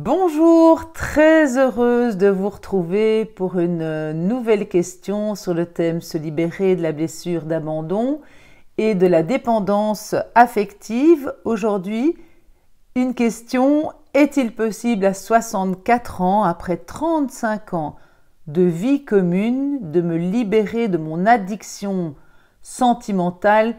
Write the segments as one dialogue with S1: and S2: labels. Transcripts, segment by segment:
S1: Bonjour, très heureuse de vous retrouver pour une euh, nouvelle question sur le thème se libérer de la blessure d'abandon et de la dépendance affective. Aujourd'hui, une question, est-il possible à 64 ans, après 35 ans de vie commune, de me libérer de mon addiction sentimentale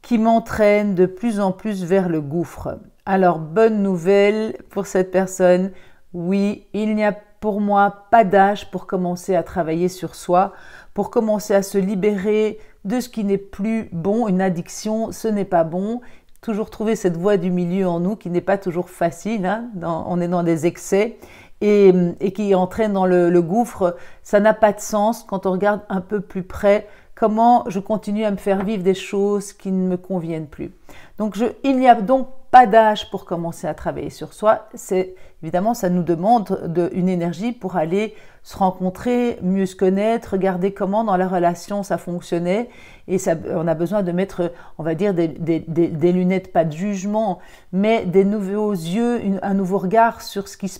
S1: qui m'entraîne de plus en plus vers le gouffre alors, bonne nouvelle pour cette personne. Oui, il n'y a pour moi pas d'âge pour commencer à travailler sur soi, pour commencer à se libérer de ce qui n'est plus bon. Une addiction, ce n'est pas bon. Toujours trouver cette voie du milieu en nous qui n'est pas toujours facile. Hein, on est dans des excès et, qui entraîne dans le, gouffre. Ça n'a pas de sens quand on regarde un peu plus près comment je continue à me faire vivre des choses qui ne me conviennent plus. Donc il n'y a donc pas d'âge pour commencer à travailler sur soi. C'est évidemment ça nous demande une énergie pour aller se rencontrer, mieux se connaître, regarder comment dans la relation ça fonctionnait. Et on a besoin de mettre, on va dire, des, lunettes, pas de jugement, mais des nouveaux yeux, un nouveau regard sur ce qui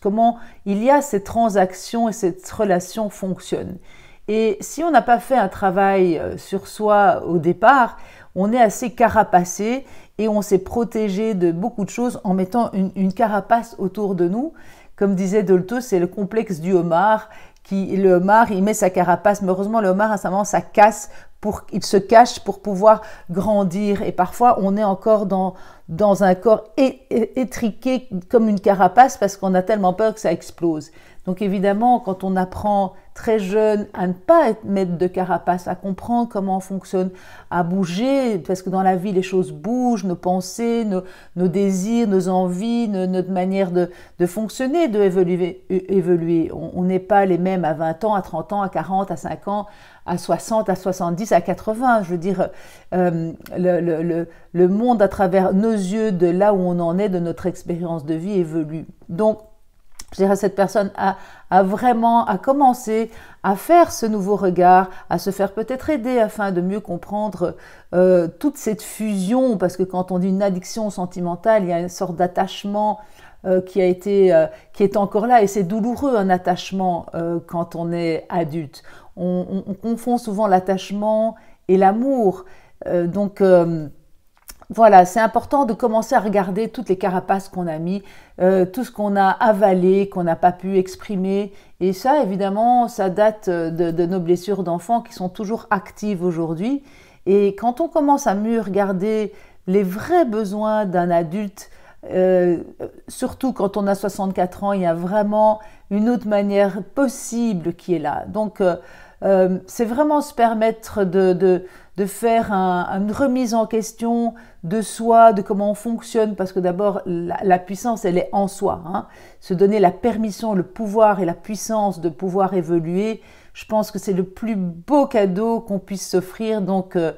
S1: comment il y a ces transactions et cette relation fonctionne. Et si on n'a pas fait un travail euh, sur soi au départ, on est assez carapacé et on s'est protégé de beaucoup de choses en mettant une, une carapace autour de nous. Comme disait Dolto, c'est le complexe du homard qui, le homard, il met sa carapace. heureusement, le homard, à un moment, ça casse pour, il se cache pour pouvoir grandir. Et parfois, on est encore dans, dans un corps étriqué comme une carapace parce qu'on a tellement peur que ça explose. Donc évidemment, quand on apprend très jeune à ne pas être maître de carapace, à comprendre comment on fonctionne, à bouger, parce que dans la vie, les choses bougent, nos pensées, nos, désirs, nos envies, notre manière de, de fonctionner, de évoluer. évoluer. On n'est pas les mêmes même à 20 ans, à 30 ans, à 40, à 5 ans, à 60, à 70, à 80. Je veux dire, euh, le, le, monde à travers nos yeux, de là où on en est, de notre expérience de vie évolue. Donc, je dirais, cette personne a, vraiment a commencé à faire ce nouveau regard, à se faire peut-être aider afin de mieux comprendre euh, toute cette fusion, parce que quand on dit une addiction sentimentale, il y a une sorte d'attachement euh, qui a été, euh, qui est encore là, et c'est douloureux un attachement quand on est adulte. On, on confond souvent l'attachement et l'amour, donc voilà, c'est important de commencer à regarder toutes les carapaces qu'on a mis, euh, tout ce qu'on a avalé, qu'on n'a pas pu exprimer. Et ça, évidemment, ça date euh, de, nos blessures d'enfants qui sont toujours actives aujourd'hui. Et quand on commence à mieux regarder les vrais besoins d'un adulte, euh, surtout quand on a 64 ans, il y a vraiment une autre manière possible qui est là. Donc, c'est vraiment se permettre de, de faire une remise en question de soi, de comment on fonctionne, parce que d'abord, la, puissance, elle est en soi. Hein. Se donner la permission, le pouvoir et la puissance de pouvoir évoluer, je pense que c'est le plus beau cadeau qu'on puisse s'offrir. Donc, euh,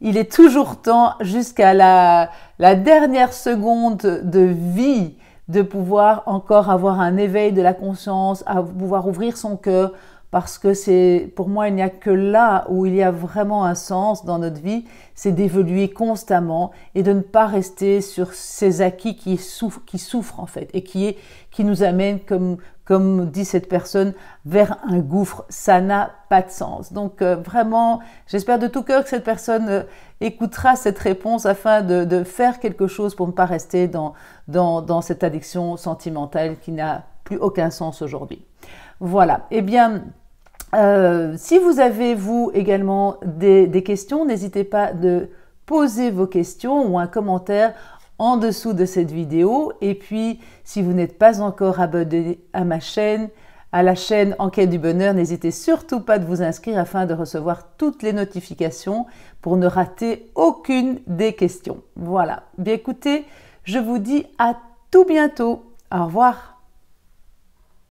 S1: il est toujours temps, jusqu'à la, la dernière seconde de vie, de pouvoir encore avoir un éveil de la conscience, à pouvoir ouvrir son cœur, parce que c'est pour moi il n'y a que là où il y a vraiment un sens dans notre vie, c'est d'évoluer constamment et de ne pas rester sur ces acquis qui souffrent, qui souffrent en fait et qui est qui nous amène comme comme dit cette personne vers un gouffre, ça n'a pas de sens. Donc euh, vraiment, j'espère de tout cœur que cette personne euh, écoutera cette réponse afin de, faire quelque chose pour ne pas rester dans, dans, dans cette addiction sentimentale qui n'a plus aucun sens aujourd'hui. Voilà, eh bien, euh, si vous avez, vous, également des, des questions, n'hésitez pas de poser vos questions ou un commentaire en dessous de cette vidéo. Et puis, si vous n'êtes pas encore abonné à ma chaîne, à la chaîne Enquête du Bonheur, n'hésitez surtout pas de vous inscrire afin de recevoir toutes les notifications pour ne rater aucune des questions. Voilà. Bien écoutez, je vous dis à tout bientôt. Au revoir.